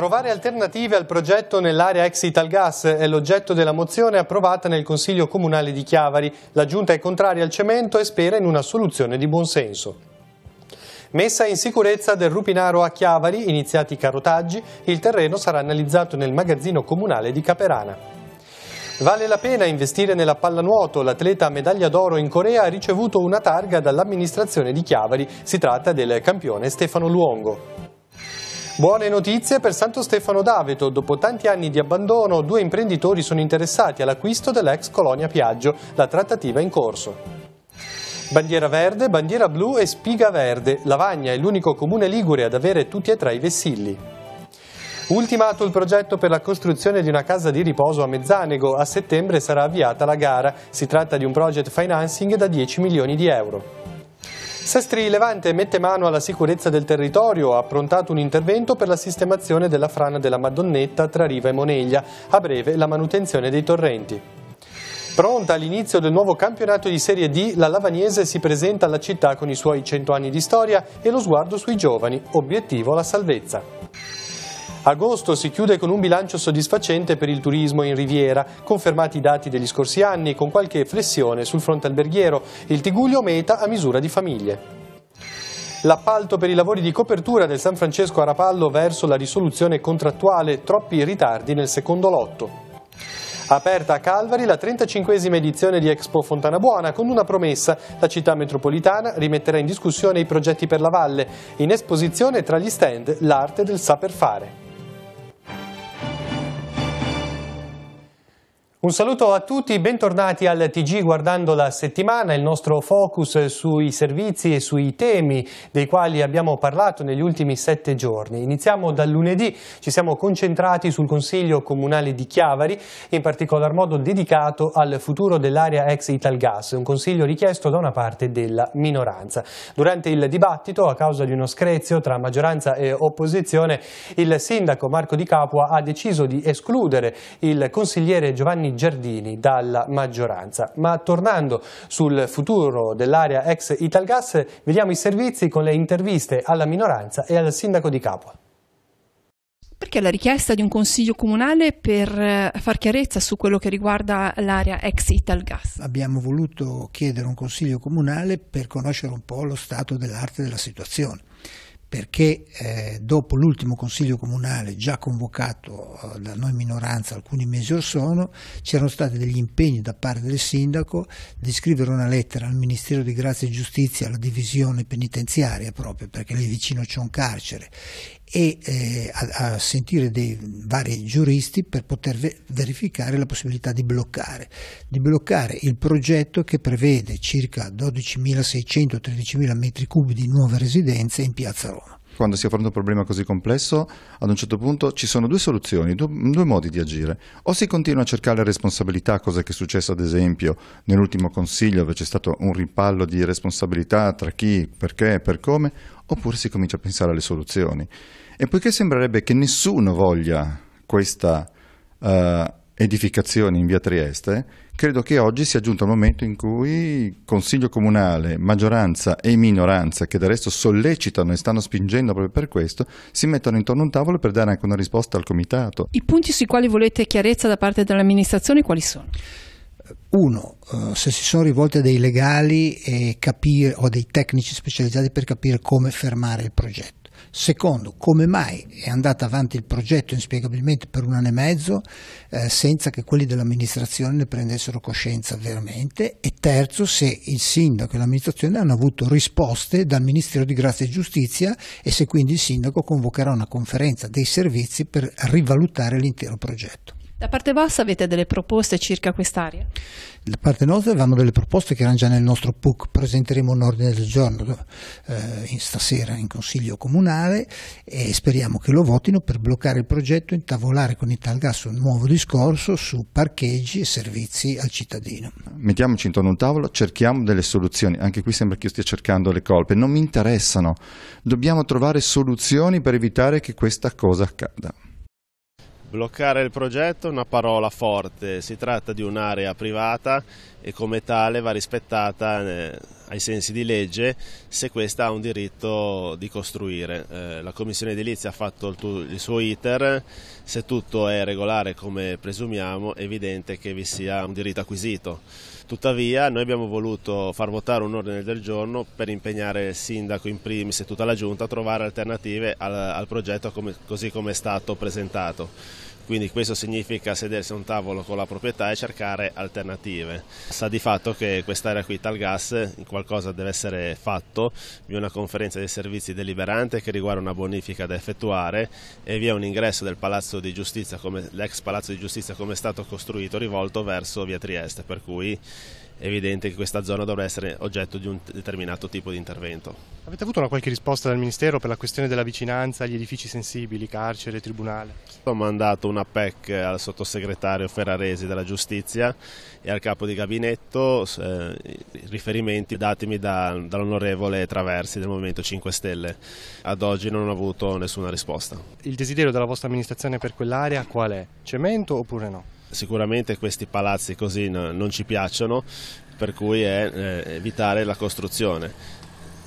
Trovare alternative al progetto nell'area ex Italgas è l'oggetto della mozione approvata nel Consiglio Comunale di Chiavari. La Giunta è contraria al cemento e spera in una soluzione di buonsenso. Messa in sicurezza del Rupinaro a Chiavari, iniziati i carotaggi, il terreno sarà analizzato nel magazzino comunale di Caperana. Vale la pena investire nella pallanuoto, l'atleta a medaglia d'oro in Corea ha ricevuto una targa dall'amministrazione di Chiavari, si tratta del campione Stefano Luongo. Buone notizie per Santo Stefano d'Aveto. Dopo tanti anni di abbandono, due imprenditori sono interessati all'acquisto dell'ex colonia Piaggio. La trattativa è in corso. Bandiera verde, bandiera blu e spiga verde. Lavagna è l'unico comune ligure ad avere tutti e tre i vessilli. Ultimato il progetto per la costruzione di una casa di riposo a Mezzanego. A settembre sarà avviata la gara. Si tratta di un project financing da 10 milioni di euro. Sestri Levante mette mano alla sicurezza del territorio, ha approntato un intervento per la sistemazione della frana della Madonnetta tra Riva e Moneglia, a breve la manutenzione dei torrenti. Pronta all'inizio del nuovo campionato di Serie D, la Lavagnese si presenta alla città con i suoi 100 anni di storia e lo sguardo sui giovani, obiettivo la salvezza. Agosto si chiude con un bilancio soddisfacente per il turismo in Riviera, confermati i dati degli scorsi anni con qualche flessione sul fronte alberghiero, il Tiguglio meta a misura di famiglie. L'appalto per i lavori di copertura del San Francesco a Rapallo verso la risoluzione contrattuale, troppi ritardi nel secondo lotto. Aperta a Calvari la 35esima edizione di Expo Fontana Buona con una promessa, la città metropolitana rimetterà in discussione i progetti per la valle, in esposizione tra gli stand l'arte del saper fare. Un saluto a tutti, bentornati al TG guardando la settimana, il nostro focus sui servizi e sui temi dei quali abbiamo parlato negli ultimi sette giorni. Iniziamo dal lunedì, ci siamo concentrati sul Consiglio Comunale di Chiavari, in particolar modo dedicato al futuro dell'area ex Italgas, un consiglio richiesto da una parte della minoranza. Durante il dibattito, a causa di uno screzio tra maggioranza e opposizione, il sindaco Marco Di Capua ha deciso di escludere il consigliere Giovanni Giovanni Giardini dalla maggioranza. Ma tornando sul futuro dell'area ex Italgas, vediamo i servizi con le interviste alla minoranza e al sindaco di Capua perché la richiesta di un consiglio comunale per eh, far chiarezza su quello che riguarda l'area ex Italgas? Abbiamo voluto chiedere un consiglio comunale per conoscere un po' lo stato dell'arte della situazione perché eh, dopo l'ultimo consiglio comunale già convocato eh, da noi minoranza alcuni mesi or sono, c'erano stati degli impegni da parte del sindaco di scrivere una lettera al Ministero di Grazia e Giustizia, alla divisione penitenziaria proprio perché lì vicino c'è un carcere e eh, a, a, sentire dei vari giuristi per poter verificare la possibilità di bloccare, di bloccare il progetto che prevede circa 12.600-13.000 metri cubi di nuove residenze in piazza Roma quando si affronta un problema così complesso, ad un certo punto ci sono due soluzioni, due, due modi di agire. O si continua a cercare responsabilità, cosa che è successa ad esempio nell'ultimo consiglio, dove c'è stato un ripallo di responsabilità tra chi, perché, per come, oppure si comincia a pensare alle soluzioni. E poiché sembrerebbe che nessuno voglia questa... Uh, edificazioni in via Trieste, credo che oggi sia giunto il momento in cui Consiglio Comunale, maggioranza e minoranza, che del resto sollecitano e stanno spingendo proprio per questo, si mettano intorno a un tavolo per dare anche una risposta al Comitato. I punti sui quali volete chiarezza da parte dell'amministrazione quali sono? Uno, eh, se si sono rivolti a dei legali capire, o a dei tecnici specializzati per capire come fermare il progetto Secondo, come mai è andato avanti il progetto inspiegabilmente per un anno e mezzo eh, senza che quelli dell'amministrazione ne prendessero coscienza veramente? E terzo, se il sindaco e l'amministrazione hanno avuto risposte dal Ministero di Grazia e Giustizia e se quindi il sindaco convocherà una conferenza dei servizi per rivalutare l'intero progetto. Da parte vostra avete delle proposte circa quest'area? Da parte nostra avevamo delle proposte che erano già nel nostro PUC, presenteremo un ordine del giorno eh, in stasera in Consiglio Comunale e speriamo che lo votino per bloccare il progetto e intavolare con Italgas un nuovo discorso su parcheggi e servizi al cittadino. Mettiamoci intorno a un tavolo, cerchiamo delle soluzioni, anche qui sembra che io stia cercando le colpe, non mi interessano, dobbiamo trovare soluzioni per evitare che questa cosa accada. Bloccare il progetto è una parola forte, si tratta di un'area privata e come tale va rispettata eh, ai sensi di legge se questa ha un diritto di costruire. Eh, la Commissione edilizia ha fatto il, tu, il, suo iter, se tutto è regolare come presumiamo è evidente che vi sia un diritto acquisito. Tuttavia noi abbiamo voluto far votare un ordine del giorno per impegnare il sindaco in primis e tutta la giunta a trovare alternative al, al progetto come, così come è stato presentato quindi questo significa sedersi a un tavolo con la proprietà e cercare alternative. Sa di fatto che quest'area qui Talgas qualcosa deve essere fatto, vi è una conferenza dei servizi deliberante che riguarda una bonifica da effettuare e vi è un ingresso del Palazzo di Giustizia, l'ex Palazzo di Giustizia come è stato costruito, rivolto verso via Trieste, per cui è evidente che questa zona dovrà essere oggetto di un determinato tipo di intervento. Avete avuto una qualche risposta dal Ministero per la questione della vicinanza agli edifici sensibili, carcere, tribunale? Ho mandato una PEC al sottosegretario Ferraresi della Giustizia e al capo di gabinetto eh, riferimenti datemi da, dall'onorevole Traversi del Movimento 5 Stelle. Ad oggi non ho avuto nessuna risposta. Il desiderio della vostra amministrazione per quell'area qual è? Cemento oppure no? sicuramente questi palazzi così non ci piacciono, per cui è eh, evitare la costruzione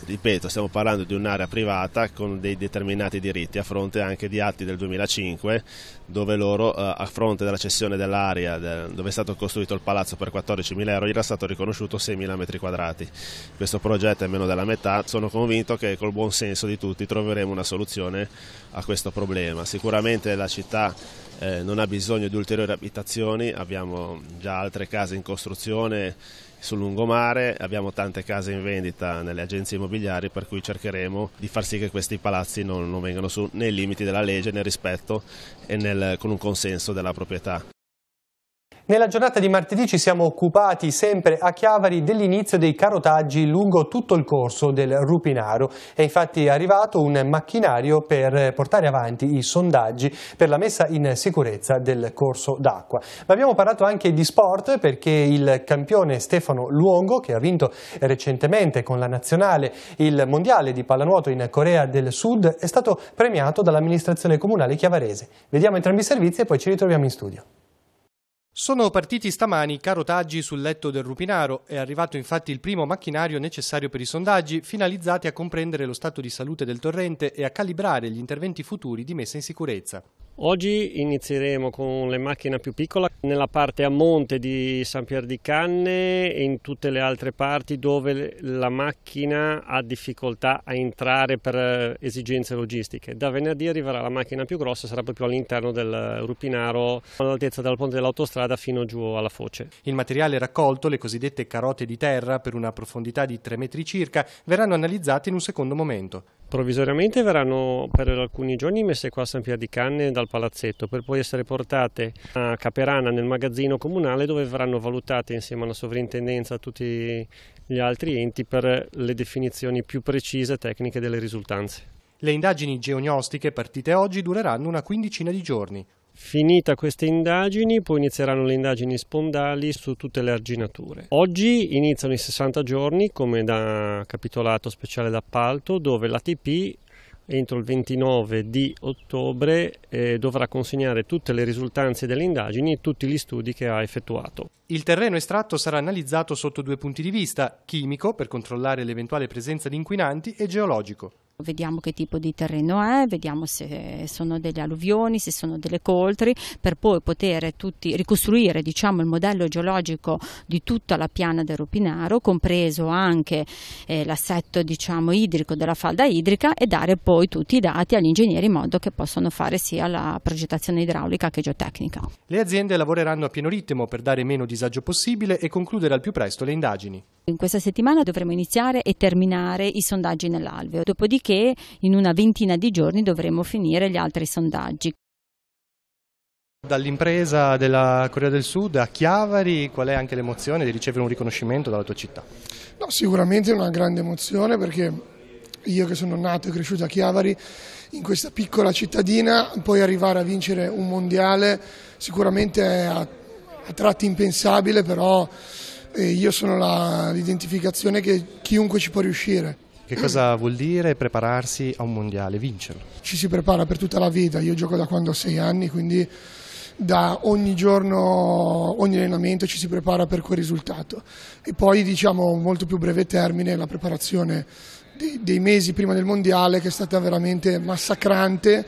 ripeto, stiamo parlando di un'area privata con dei determinati diritti a fronte anche di atti del 2005 dove loro eh, a fronte della cessione dell'area dove è stato costruito il palazzo per 14.000 euro gli era stato riconosciuto 6.000 metri quadrati. Questo progetto è meno della metà, sono convinto che col buon senso di tutti troveremo una soluzione a questo problema. Sicuramente la città eh, non ha bisogno di ulteriori abitazioni, abbiamo già altre case in costruzione sul lungomare, abbiamo tante case in vendita nelle agenzie immobiliari per cui cercheremo di far sì che questi palazzi non, non vengano su nei limiti della legge, nel rispetto e nel, con un consenso della proprietà. Nella giornata di martedì ci siamo occupati sempre a Chiavari dell'inizio dei carotaggi lungo tutto il corso del Rupinaro. È infatti arrivato un macchinario per portare avanti i sondaggi per la messa in sicurezza del corso d'acqua. Ma abbiamo parlato anche di sport perché il campione Stefano Luongo, che ha vinto recentemente con la nazionale il mondiale di pallanuoto in Corea del Sud, è stato premiato dall'amministrazione comunale chiavarese. Vediamo entrambi i servizi e poi ci ritroviamo in studio. Sono partiti stamani i carotaggi sul letto del Rupinaro, è arrivato infatti il primo macchinario necessario per i sondaggi, finalizzati a comprendere lo stato di salute del torrente e a calibrare gli interventi futuri di messa in sicurezza. Oggi inizieremo con le macchine più piccole nella parte a monte di San Pier di Canne e in tutte le altre parti dove la macchina ha difficoltà a entrare per eh, esigenze logistiche. Da venerdì arriverà la macchina più grossa, sarà proprio all'interno del Rupinaro, all'altezza dal ponte dell'autostrada fino giù alla foce. Il materiale raccolto, le cosiddette carote di terra per una profondità di 3 metri circa, verranno analizzate in un secondo momento. Provvisoriamente verranno per alcuni giorni messe qua a San Pia di Canne dal palazzetto per poi essere portate a Caperana nel magazzino comunale dove verranno valutate insieme alla sovrintendenza a tutti gli altri enti per le definizioni più precise e tecniche delle risultanze. Le indagini geognostiche partite oggi dureranno una quindicina di giorni. Finita queste indagini, poi inizieranno le indagini spondali su tutte le arginature. Oggi iniziano i 60 giorni, come da capitolato speciale d'appalto, dove l'ATP entro il 29 di ottobre eh, dovrà consegnare tutte le risultanze delle indagini e tutti gli studi che ha effettuato. Il terreno estratto sarà analizzato sotto due punti di vista, chimico per controllare l'eventuale presenza di inquinanti e geologico. Vediamo che tipo di terreno è, vediamo se sono delle alluvioni, se sono delle coltri, per poi poter tutti, ricostruire diciamo, il modello geologico di tutta la piana del Rupinaro, compreso anche eh, l'assetto diciamo, idrico della falda idrica e dare poi tutti i dati agli ingegneri in modo che possano fare sia la progettazione idraulica che geotecnica. Le aziende lavoreranno a pieno ritmo per dare meno disagio possibile e concludere al più presto le indagini. In questa settimana dovremo iniziare e terminare i sondaggi nell'alveo, dopodiché in una ventina di giorni dovremo finire gli altri sondaggi. Dall'impresa della Corea del Sud a Chiavari, qual è anche l'emozione di ricevere un riconoscimento dalla tua città? No, sicuramente è una grande emozione perché io che sono nato e cresciuto a Chiavari, in questa piccola cittadina, poi arrivare a vincere un mondiale sicuramente è a, a tratti impensabile, però e io sono la, l'identificazione che chiunque ci può riuscire. Che cosa vuol dire prepararsi a un mondiale, vincerlo? Ci si prepara per tutta la vita, io gioco da quando ho sei anni, quindi da ogni giorno, ogni allenamento ci si prepara per quel risultato. E poi diciamo molto più breve termine la preparazione dei, dei mesi prima del mondiale che è stata veramente massacrante,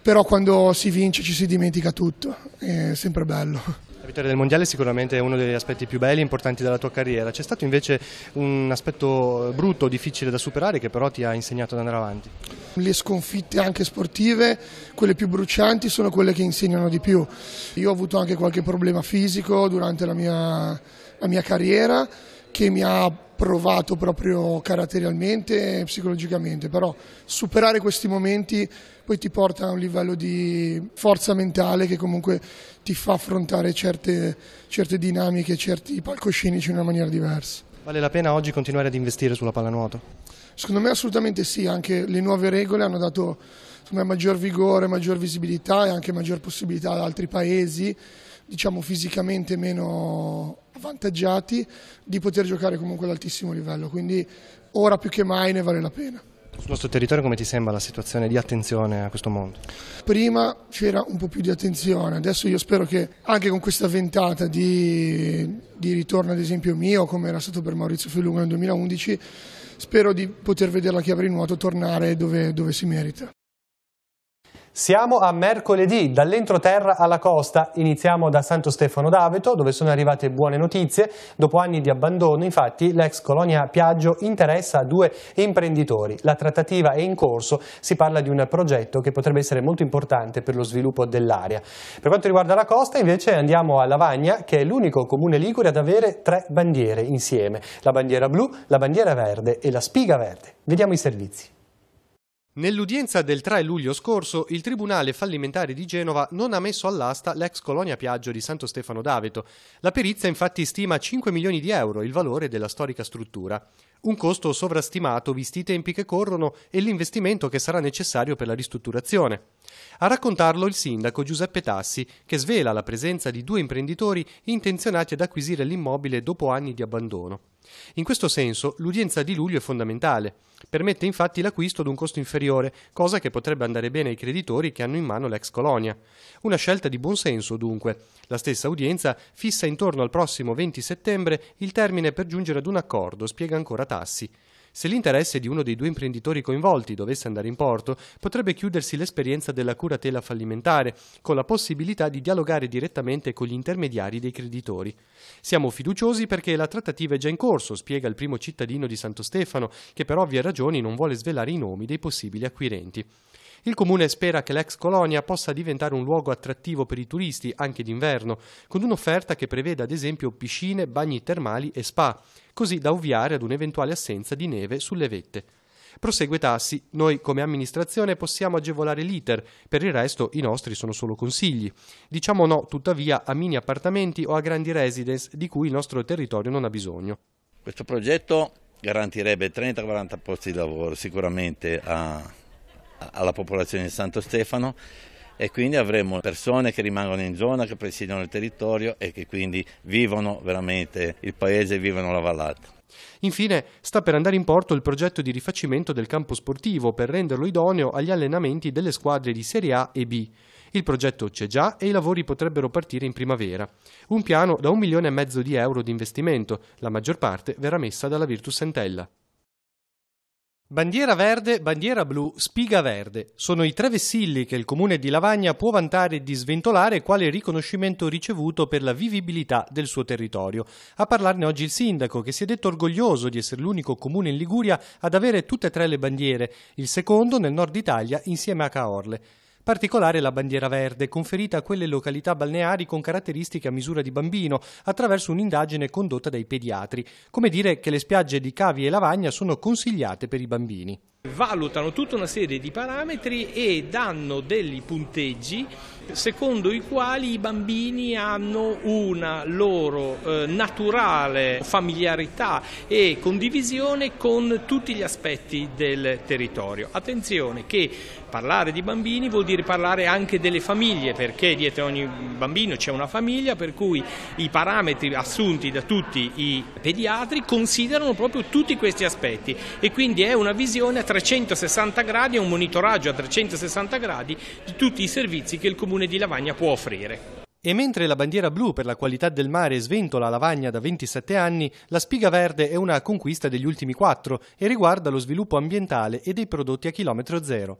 però quando si vince ci si dimentica tutto, è sempre bello. Vittoria del Mondiale è sicuramente uno degli aspetti più belli e importanti della tua carriera. C'è stato invece un aspetto brutto, difficile da superare, che però ti ha insegnato ad andare avanti? Le sconfitte anche sportive, quelle più brucianti, sono quelle che insegnano di più. Io ho avuto anche qualche problema fisico durante la mia, la mia carriera che mi ha provato proprio caratterialmente e psicologicamente, però superare questi momenti poi ti porta a un livello di forza mentale che comunque ti fa affrontare certe, certe dinamiche, certi palcoscenici in una maniera diversa. Vale la pena oggi continuare ad investire sulla pallanuoto? Secondo me assolutamente sì, anche le nuove regole hanno dato insomma, maggior vigore, maggior visibilità e anche maggior possibilità ad altri paesi, diciamo fisicamente meno avvantaggiati, di poter giocare comunque ad altissimo livello, quindi ora più che mai ne vale la pena. Sul nostro territorio come ti sembra la situazione di attenzione a questo mondo? Prima c'era un po' più di attenzione, adesso io spero che anche con questa ventata di, di ritorno ad esempio mio, come era stato per Maurizio Fellunga nel 2011, spero di poter vedere la chiave di nuoto tornare dove, dove si merita. Siamo a mercoledì, dall'entroterra alla costa, iniziamo da Santo Stefano d'Aveto dove sono arrivate buone notizie, dopo anni di abbandono infatti l'ex colonia Piaggio interessa a due imprenditori, la trattativa è in corso, si parla di un progetto che potrebbe essere molto importante per lo sviluppo dell'area. Per quanto riguarda la costa invece andiamo a Lavagna che è l'unico comune ligure ad avere tre bandiere insieme, la bandiera blu, la bandiera verde e la spiga verde. Vediamo i servizi. Nell'udienza del 3 luglio scorso, il Tribunale fallimentare di Genova non ha messo all'asta l'ex colonia Piaggio di Santo Stefano d'Aveto. La perizia infatti stima 5 milioni di euro il valore della storica struttura. Un costo sovrastimato visti i tempi che corrono e l'investimento che sarà necessario per la ristrutturazione. A raccontarlo il sindaco Giuseppe Tassi, che svela la presenza di due imprenditori intenzionati ad acquisire l'immobile dopo anni di abbandono. In questo senso l'udienza di luglio è fondamentale, permette infatti l'acquisto ad un costo inferiore, cosa che potrebbe andare bene ai creditori che hanno in mano l'ex colonia. Una scelta di buon senso dunque. La stessa udienza fissa intorno al prossimo 20 settembre il termine per giungere ad un accordo, spiega ancora Tassi. Se l'interesse di uno dei due imprenditori coinvolti dovesse andare in porto, potrebbe chiudersi l'esperienza della curatela fallimentare, con la possibilità di dialogare direttamente con gli intermediari dei creditori. Siamo fiduciosi perché la trattativa è già in corso, spiega il primo cittadino di Santo Stefano, che per ovvie ragioni non vuole svelare i nomi dei possibili acquirenti. Il comune spera che l'ex colonia possa diventare un luogo attrattivo per i turisti anche d'inverno, con un'offerta che preveda ad esempio piscine, bagni termali e spa, così da ovviare ad un'eventuale assenza di neve sulle vette. Prosegue Tassi, noi come amministrazione possiamo agevolare l'iter, per il resto i nostri sono solo consigli. Diciamo no tuttavia a mini appartamenti o a grandi residence di cui il nostro territorio non ha bisogno. Questo progetto garantirebbe 30-40 posti di lavoro sicuramente a alla popolazione di Santo Stefano e quindi avremo persone che rimangono in zona, che presidiano il territorio e che quindi vivono veramente il paese, vivono la vallata. Infine, sta per andare in porto il progetto di rifacimento del campo sportivo per renderlo idoneo agli allenamenti delle squadre di Serie A e B. Il progetto c'è già e i lavori potrebbero partire in primavera. Un piano da un milione e mezzo di euro di investimento, la maggior parte verrà messa dalla Virtus Entella. Bandiera verde, bandiera blu, spiga verde sono i tre vessilli che il comune di Lavagna può vantare di sventolare quale riconoscimento ricevuto per la vivibilità del suo territorio. A parlarne oggi il sindaco che si è detto orgoglioso di essere l'unico comune in Liguria ad avere tutte e tre le bandiere, il secondo nel nord Italia insieme a Caorle. Particolare la bandiera verde, conferita a quelle località balneari con caratteristiche a misura di bambino, attraverso un'indagine condotta dai pediatri. Come dire che le spiagge di Cavi e Lavagna sono consigliate per i bambini valutano tutta una serie di parametri e danno degli punteggi secondo i quali i bambini hanno una loro eh, naturale familiarità e condivisione con tutti gli aspetti del territorio. Attenzione che parlare di bambini vuol dire parlare anche delle famiglie perché dietro ogni bambino c'è una famiglia per cui i parametri assunti da tutti i pediatri considerano proprio tutti questi aspetti e quindi è una visione attraverso 360 gradi e un monitoraggio a 360 gradi di tutti i servizi che il Comune di Lavagna può offrire. E mentre la bandiera blu per la qualità del mare sventola Lavagna da 27 anni, la spiga verde è una conquista degli ultimi quattro e riguarda lo sviluppo ambientale e dei prodotti a chilometro zero.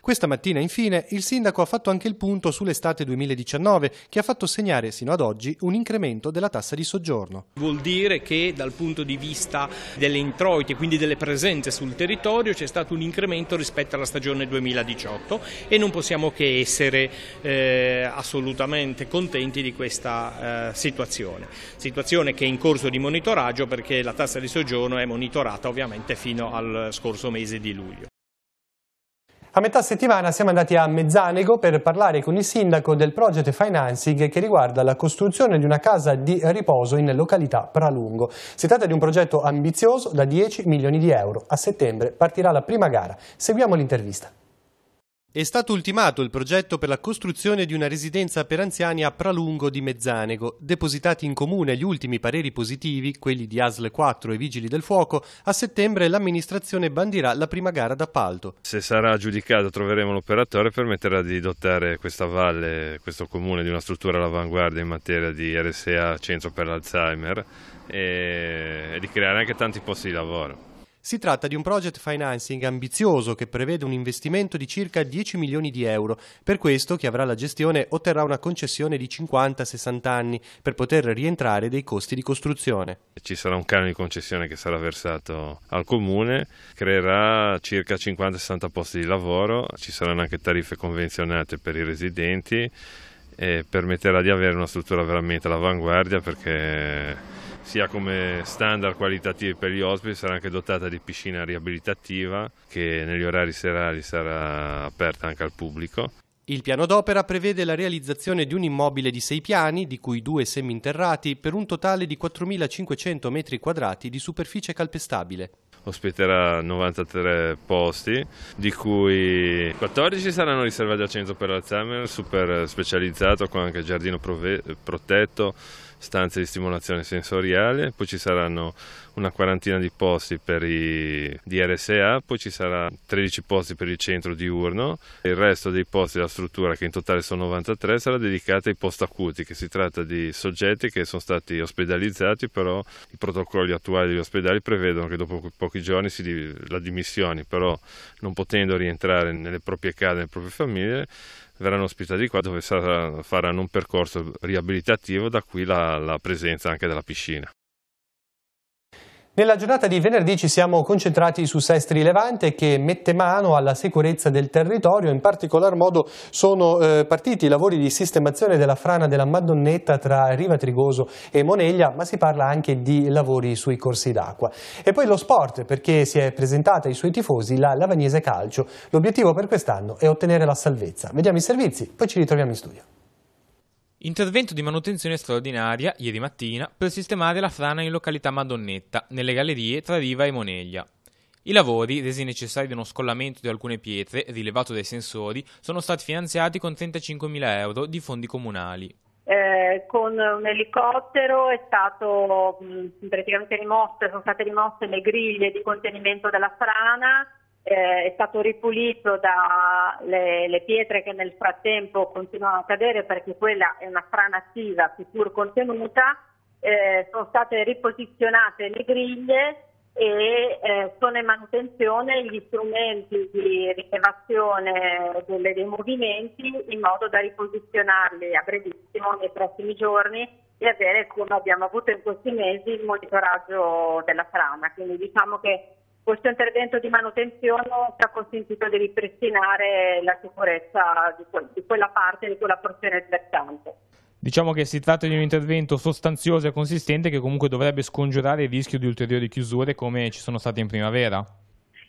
Questa mattina, infine, il sindaco ha fatto anche il punto sull'estate 2019, che ha fatto segnare sino ad oggi un incremento della tassa di soggiorno. Vuol dire che dal punto di vista delle introiti, e quindi delle presenze sul territorio, c'è stato un incremento rispetto alla stagione 2018 e non possiamo che essere eh, assolutamente contenti di questa eh, situazione. Situazione che è in corso di monitoraggio perché la tassa di soggiorno è monitorata ovviamente fino al scorso mese di luglio. A metà settimana siamo andati a Mezzanego per parlare con il sindaco del project financing che riguarda la costruzione di una casa di riposo in località Pralungo. Si tratta di un progetto ambizioso da 10 milioni di euro. A settembre partirà la prima gara. Seguiamo l'intervista. È stato ultimato il progetto per la costruzione di una residenza per anziani a Pralungo di Mezzanego. Depositati in comune gli ultimi pareri positivi, quelli di ASL 4 e Vigili del Fuoco, a settembre l'amministrazione bandirà la prima gara d'appalto. Se sarà giudicato troveremo l'operatore permetterà di dotare questa valle, questo comune, di una struttura all'avanguardia in materia di RSA, centro per l'Alzheimer, e di creare anche tanti posti di lavoro. Si tratta di un project financing ambizioso che prevede un investimento di circa 10 milioni di euro. Per questo chi avrà la gestione otterrà una concessione di 50-60 anni per poter rientrare dei costi di costruzione. Ci sarà un canone di concessione che sarà versato al comune, creerà circa 50-60 posti di lavoro, ci saranno anche tariffe convenzionate per i residenti e permetterà di avere una struttura veramente all'avanguardia perché sia come standard qualitativi per gli ospiti sarà anche dotata di piscina riabilitativa che negli orari serali sarà aperta anche al pubblico. Il piano d'opera prevede la realizzazione di un immobile di sei piani, di cui due seminterrati, per un totale di 4.500 metri quadrati di superficie calpestabile ospiterà 93 posti, di cui 14 saranno riservati al centro per l'Alzheimer, super specializzato con anche giardino protetto, stanze di stimolazione sensoriale, poi ci saranno una quarantina di posti per i DRSA, poi ci saranno 13 posti per il centro diurno, il resto dei posti della struttura, che in totale sono 93, sarà dedicato ai post acuti, che si tratta di soggetti che sono stati ospedalizzati, però i protocolli attuali degli ospedali prevedono che dopo pochi giorni si, la dimissioni, però non potendo rientrare nelle proprie case, nelle proprie famiglie, verranno ospitati qua dove sarà, faranno un percorso riabilitativo, da qui la, la presenza anche della piscina. Nella giornata di venerdì ci siamo concentrati su Sestri Levante che mette mano alla sicurezza del territorio, in particolar modo sono eh, partiti i lavori di sistemazione della frana della Madonnetta tra Riva Trigoso e Moneglia, ma si parla anche di lavori sui corsi d'acqua. E poi lo sport, perché si è presentata ai suoi tifosi la Lavagnese Calcio. L'obiettivo per quest'anno è ottenere la salvezza. Vediamo i servizi, poi ci ritroviamo in studio. Intervento di manutenzione straordinaria ieri mattina per sistemare la frana in località Madonnetta, nelle gallerie tra Riva e Moneglia. I lavori, resi necessari da uno scollamento di alcune pietre rilevato dai sensori, sono stati finanziati con 35.000 euro di fondi comunali. Eh, con un elicottero stato, mh, sono state rimosse le griglie di contenimento della frana eh, è stato ripulito dalle pietre che nel frattempo continuano a cadere perché quella è una frana attiva seppur contenuta, eh, sono state riposizionate le griglie e eh, sono in manutenzione gli strumenti di rilevazione delle, dei movimenti in modo da riposizionarli a brevissimo nei prossimi giorni e avere, come abbiamo avuto in questi mesi, il monitoraggio della frana. Quindi diciamo che questo intervento di manutenzione ci ha consentito di ripristinare la sicurezza di, que di quella parte, di quella porzione del Diciamo che si tratta di un intervento sostanzioso e consistente che comunque dovrebbe scongiurare il rischio di ulteriori chiusure come ci sono state in primavera.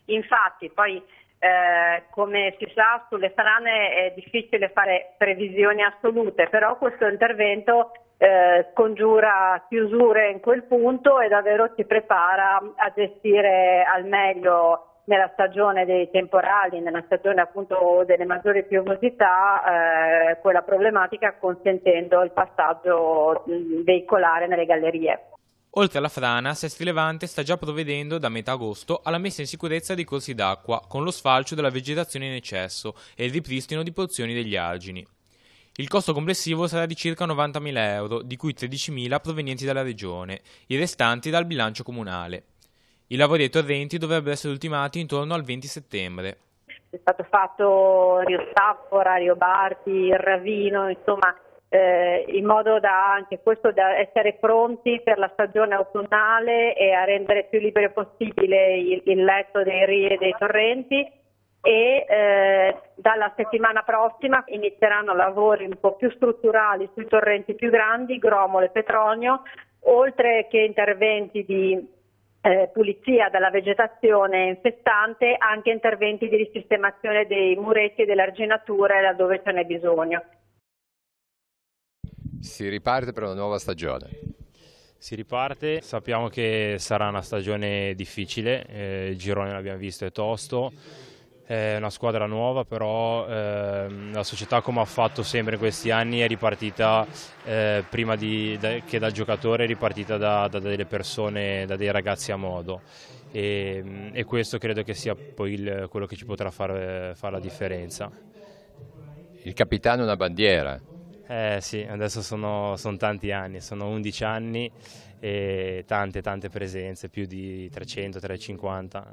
Infatti, poi eh, come si sa sulle strane è difficile fare previsioni assolute, però questo intervento eh, congiura chiusure in quel punto e davvero si prepara a gestire al meglio nella stagione dei temporali, nella stagione appunto delle maggiori piovosità, eh, quella problematica consentendo il passaggio veicolare nelle gallerie. Oltre alla frana, Sesti Levante sta già provvedendo da metà agosto alla messa in sicurezza dei corsi d'acqua con lo sfalcio della vegetazione in eccesso e il ripristino di porzioni degli argini. Il costo complessivo sarà di circa 90.000 euro, di cui 13.000 provenienti dalla regione, i restanti dal bilancio comunale. I lavori ai torrenti dovrebbero essere ultimati intorno al 20 settembre. È stato fatto Rio Saffora, Rio Barti, il Ravino, insomma, eh, in modo da anche questo da essere pronti per la stagione autunnale e a rendere più libero possibile il, il letto dei rie e dei torrenti e eh, dalla settimana prossima inizieranno lavori un po' più strutturali sui torrenti più grandi, gromole e Petronio, oltre che interventi di eh, pulizia della vegetazione infestante, anche interventi di risistemazione dei muretti e delle arginature laddove ce n'è bisogno. Si riparte per una nuova stagione. Si riparte, sappiamo che sarà una stagione difficile, eh, il girone l'abbiamo visto è tosto, è una squadra nuova, però ehm, la società come ha fatto sempre in questi anni è ripartita eh, prima di, da, che dal giocatore, è ripartita da, da, delle persone, da dei ragazzi a modo e, ehm, e questo credo che sia poi il, quello che ci potrà fare far, la differenza. Il capitano è una bandiera. Eh sì, adesso sono, sono tanti anni, sono 11 anni e tante tante presenze, più di 300-350.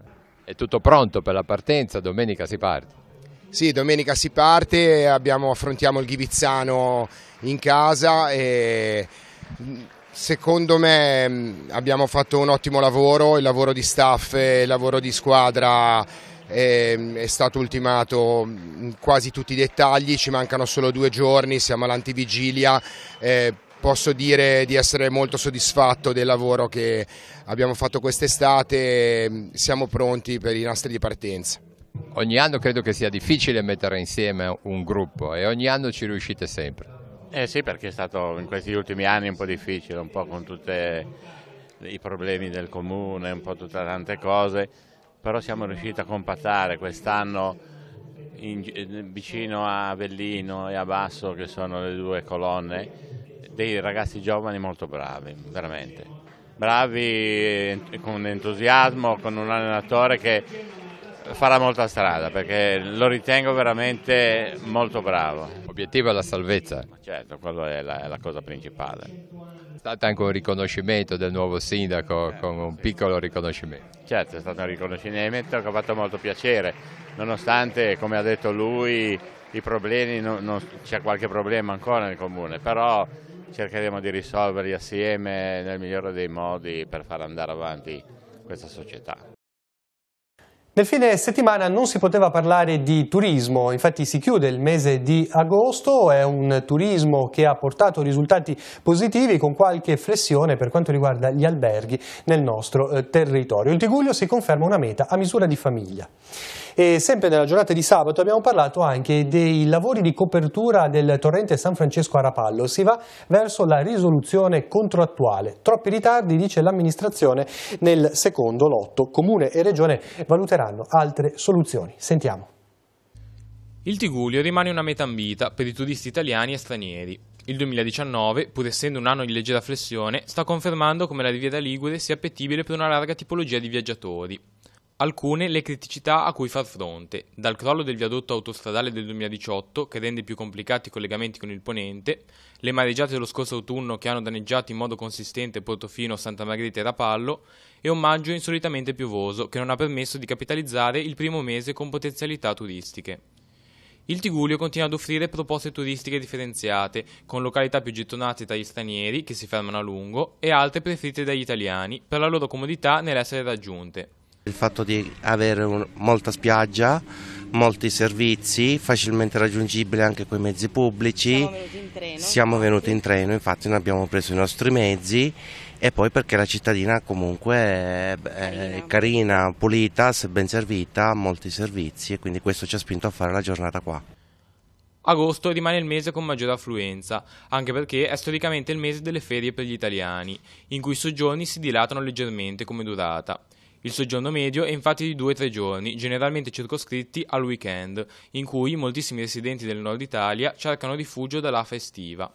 È tutto pronto per la partenza, domenica si parte. Sì, domenica si parte, abbiamo, affrontiamo il Ghibizzano in casa e secondo me mm, abbiamo fatto un ottimo lavoro, il lavoro di staff e il lavoro di squadra è, mm, è stato ultimato in mm, quasi tutti i dettagli, ci mancano solo due giorni, siamo all'antivigilia. Eh, posso dire di essere molto soddisfatto del lavoro che abbiamo fatto quest'estate, siamo pronti per i nastri di partenza. Ogni anno credo che sia difficile mettere insieme un gruppo e ogni anno ci riuscite sempre. Eh sì, perché è stato in questi ultimi anni un po' difficile, un po' con tutti i problemi del comune, un po' tutte tante cose, però siamo riusciti a compattare quest'anno vicino a Avellino e a Basso, che sono le due colonne, dei ragazzi giovani molto bravi, veramente. Bravi con entusiasmo, con un allenatore che farà molta strada perché lo ritengo veramente molto bravo. L'obiettivo è la salvezza. Certo, quello è la, è la cosa principale. È stato anche un riconoscimento del nuovo sindaco eh, con un sì. piccolo riconoscimento. Certo, è stato un riconoscimento che ha fatto molto piacere, nonostante, come ha detto lui, i problemi, non, non, c'è qualche problema ancora nel comune, però cercheremo di risolverli assieme nel migliore dei modi per far andare avanti questa società. Nel fine settimana non si poteva parlare di turismo, infatti si chiude il mese di agosto, è un turismo che ha portato risultati positivi con qualche flessione per quanto riguarda gli alberghi nel nostro eh, territorio. Il Tiguglio si conferma una meta a misura di famiglia. E sempre nella giornata di sabato abbiamo parlato anche dei lavori di copertura del torrente San Francesco a Rapallo. Si va verso la risoluzione contrattuale. Troppi ritardi, dice l'amministrazione, nel secondo lotto. Comune e Regione valuteranno saranno altre soluzioni. Sentiamo. Il Tigulio rimane una meta ambita per i turisti italiani e stranieri. Il 2019, pur essendo un anno di leggera flessione, sta confermando come la Riviera Ligure sia appetibile per una larga tipologia di viaggiatori. Alcune le criticità a cui far fronte, dal crollo del viadotto autostradale del 2018, che rende più complicati i collegamenti con il ponente, le mareggiate dello scorso autunno che hanno danneggiato in modo consistente Portofino, Santa Margherita e Rapallo, e un maggio insolitamente piovoso che non ha permesso di capitalizzare il primo mese con potenzialità turistiche. Il Tigulio continua ad offrire proposte turistiche differenziate, con località più gettonate dagli stranieri che si fermano a lungo e altre preferite dagli italiani per la loro comodità nell'essere raggiunte. Il fatto di avere un, molta spiaggia molti servizi, facilmente raggiungibili anche con i mezzi pubblici. Siamo venuti in treno. Siamo venuti in treno, infatti non abbiamo preso i nostri mezzi e poi perché la cittadina comunque è carina. carina, pulita, ben servita, molti servizi e quindi questo ci ha spinto a fare la giornata qua. Agosto rimane il mese con maggiore affluenza, anche perché è storicamente il mese delle ferie per gli italiani, in cui i soggiorni si dilatano leggermente come durata. Il soggiorno medio è infatti di 2-3 giorni, generalmente circoscritti al weekend, in cui moltissimi residenti del nord Italia cercano rifugio dalla festiva.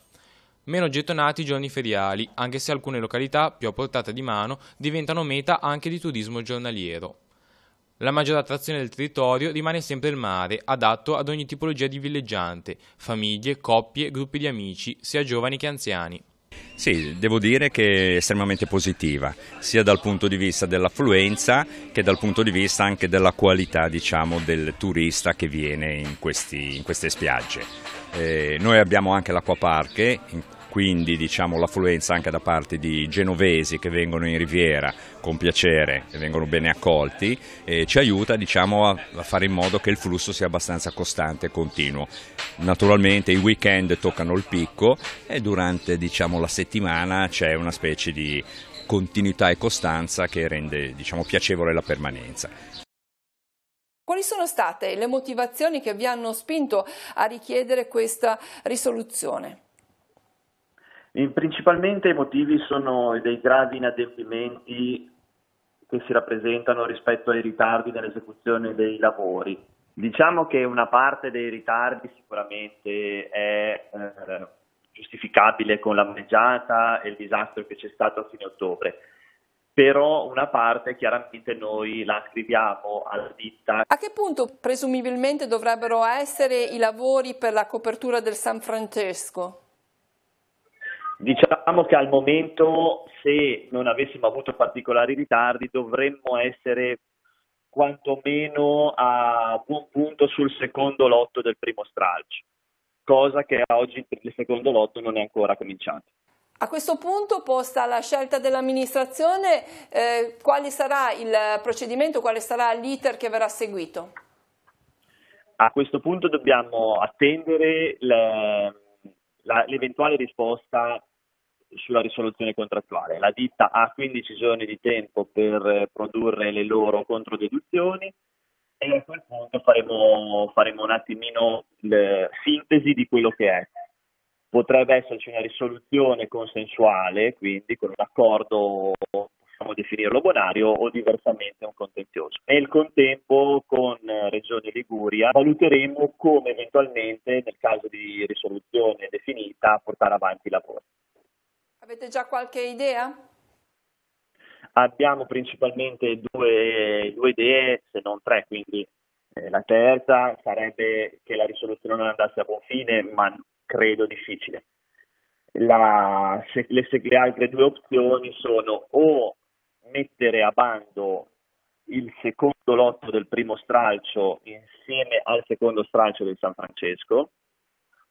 Meno gettonati i giorni feriali, anche se alcune località, più a portata di mano, diventano meta anche di turismo giornaliero. La maggiore attrazione del territorio rimane sempre il mare, adatto ad ogni tipologia di villeggiante, famiglie, coppie, gruppi di amici, sia giovani che anziani. Sì, devo dire che è estremamente positiva, sia dal punto di vista dell'affluenza che dal punto di vista anche della qualità diciamo, del turista che viene in, questi, in queste spiagge. Eh, noi abbiamo anche l'acquaparche quindi diciamo, l'affluenza anche da parte di genovesi che vengono in Riviera con piacere e vengono bene accolti, eh, ci aiuta diciamo, a fare in modo che il flusso sia abbastanza costante e continuo. Naturalmente i weekend toccano il picco e durante diciamo, la settimana c'è una specie di continuità e costanza che rende diciamo, piacevole la permanenza. Quali sono state le motivazioni che vi hanno spinto a richiedere questa risoluzione? principalmente i motivi sono dei gravi inadempimenti che si rappresentano rispetto ai ritardi nell'esecuzione dei lavori. Diciamo che una parte dei ritardi sicuramente è eh, giustificabile con la maneggiata e il disastro che c'è stato a fine ottobre, però una parte chiaramente noi la scriviamo alla ditta. A che punto presumibilmente dovrebbero essere i lavori per la copertura del San Francesco? Diciamo che al momento, se non avessimo avuto particolari ritardi, dovremmo essere quantomeno a buon punto sul secondo lotto del primo stralcio, cosa che oggi per il secondo lotto non è ancora cominciato. A questo punto, posta la scelta dell'amministrazione, eh, quale sarà il procedimento, quale sarà l'iter che verrà seguito? A questo punto dobbiamo attendere la la, l'eventuale risposta sulla risoluzione contrattuale. La ditta ha 15 giorni di tempo per eh, produrre le loro controdeduzioni e a quel punto faremo, faremo un attimino la sintesi di quello che è. Potrebbe esserci una risoluzione consensuale, quindi con un accordo definirlo bonario o diversamente un contenzioso. Nel contempo con eh, Regione Liguria valuteremo come eventualmente nel caso di risoluzione definita portare avanti i lavori. Avete già qualche idea? Abbiamo principalmente due, due idee, se non tre, quindi eh, la terza sarebbe che la risoluzione non andasse a buon fine, ma credo difficile. La, se, le, le, altre due opzioni sono o mettere a bando il secondo lotto del primo stralcio insieme al secondo stralcio del San Francesco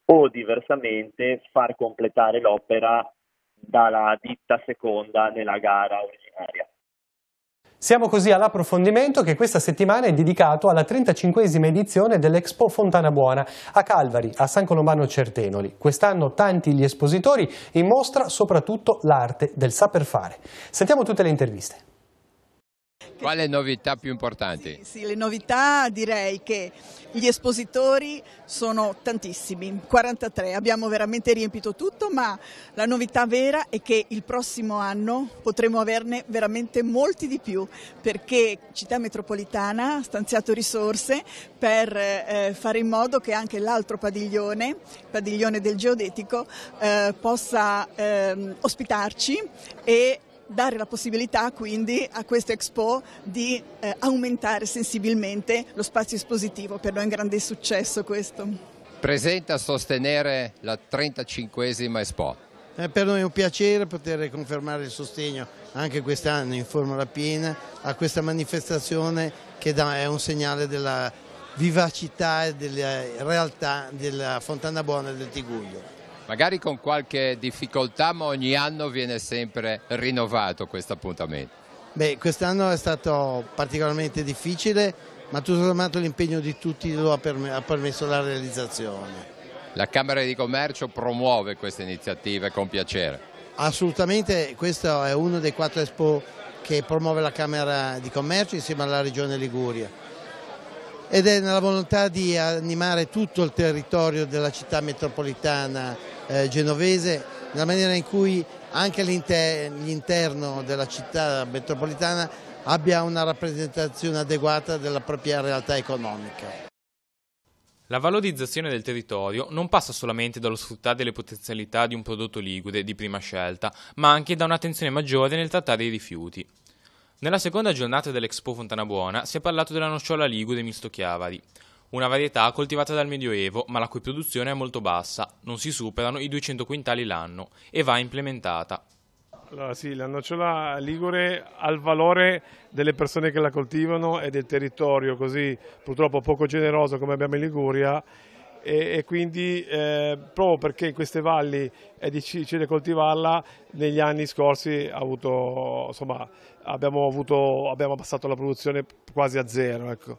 o diversamente far completare l'opera dalla ditta seconda nella gara originaria. Siamo così all'approfondimento che questa settimana è dedicato alla 35esima edizione dell'Expo Fontana Buona a Calvari, a San Colombano Certenoli. Quest'anno tanti gli espositori in mostra soprattutto l'arte del saper fare. Sentiamo tutte le interviste. Quale novità più importante? Sì, sì, le novità direi che gli espositori sono tantissimi, 43, abbiamo veramente riempito tutto, ma la novità vera è che il prossimo anno potremo averne veramente molti di più, perché Città Metropolitana ha stanziato risorse per eh, fare in modo che anche l'altro padiglione, il padiglione del geodetico, eh, possa eh, ospitarci e dare la possibilità quindi a questo Expo di eh, aumentare sensibilmente lo spazio espositivo, per noi è un grande successo questo. Presente a sostenere la 35esima Expo. È per noi un piacere poter confermare il sostegno anche quest'anno in formula piena a questa manifestazione che è un segnale della vivacità e della realtà della Fontana Buona e del Tiguglio magari con qualche difficoltà, ma ogni anno viene sempre rinnovato questo appuntamento. Beh, quest'anno è stato particolarmente difficile, ma tutto sommato l'impegno di tutti lo ha, perm ha permesso la realizzazione. La Camera di Commercio promuove queste iniziative con piacere. Assolutamente, questo è uno dei quattro Expo che promuove la Camera di Commercio insieme alla Regione Liguria ed è nella volontà di animare tutto il territorio della città metropolitana eh, genovese, nella maniera in cui anche l'interno della città metropolitana abbia una rappresentazione adeguata della propria realtà economica. La valorizzazione del territorio non passa solamente dallo sfruttare le potenzialità di un prodotto ligure di prima scelta, ma anche da un'attenzione maggiore nel trattare i rifiuti. Nella seconda giornata dell'Expo Fontanabuona si è parlato della nocciola ligure Misto Chiavari, una varietà coltivata dal Medioevo ma la cui produzione è molto bassa, non si superano i 200 quintali l'anno e va implementata. Allora, sì, la nocciola ligure ha il valore delle persone che la coltivano e del territorio così purtroppo poco generoso come abbiamo in Liguria e, e quindi eh, proprio perché in queste valli è difficile coltivarla negli anni scorsi avuto, insomma, abbiamo, avuto, abbiamo abbassato la produzione quasi a zero. Ecco.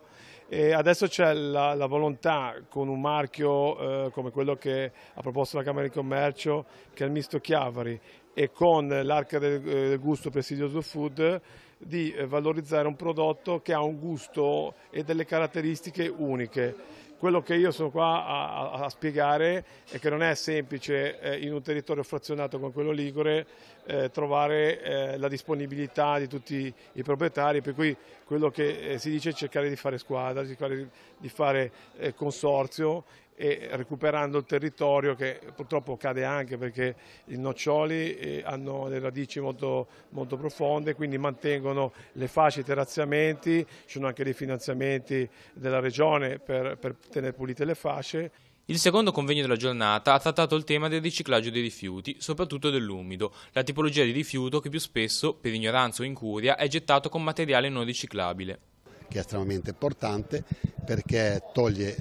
E adesso c'è la, la, volontà con un marchio eh, come quello che ha proposto la Camera di Commercio, che è il misto Chiavari, e con l'arca del, eh, del gusto prestigioso food di eh, valorizzare un prodotto che ha un gusto e delle caratteristiche uniche. Quello che io sono qua a, a, a spiegare è che non è semplice eh, in un territorio frazionato come quello Ligure eh, trovare eh, la disponibilità di tutti i proprietari, per cui quello che eh, si dice è cercare di fare squadra, cercare di fare eh, consorzio e recuperando il territorio che purtroppo cade anche perché i noccioli eh, hanno le radici molto, molto profonde, quindi mantengono le fasce, i terrazziamenti, ci sono anche dei finanziamenti della regione per, per tenere pulite le fasce. Il secondo convegno della giornata ha trattato il tema del riciclaggio dei rifiuti, soprattutto dell'umido, la tipologia di rifiuto che più spesso, per ignoranza o incuria, è gettato con materiale non riciclabile. Che è estremamente importante perché toglie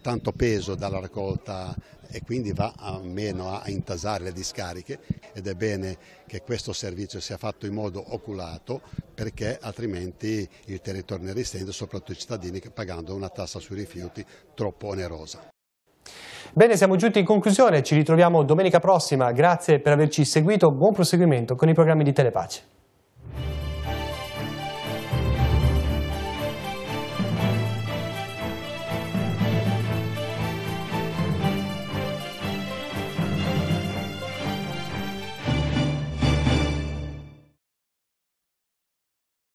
tanto peso dalla raccolta e quindi va a meno a intasare le discariche ed è bene che questo servizio sia fatto in modo oculato perché altrimenti il territorio ne risente, soprattutto i cittadini pagando una tassa sui rifiuti troppo onerosa. Bene, siamo giunti in conclusione, ci ritroviamo domenica prossima, grazie per averci seguito, buon proseguimento con i programmi di Telepace.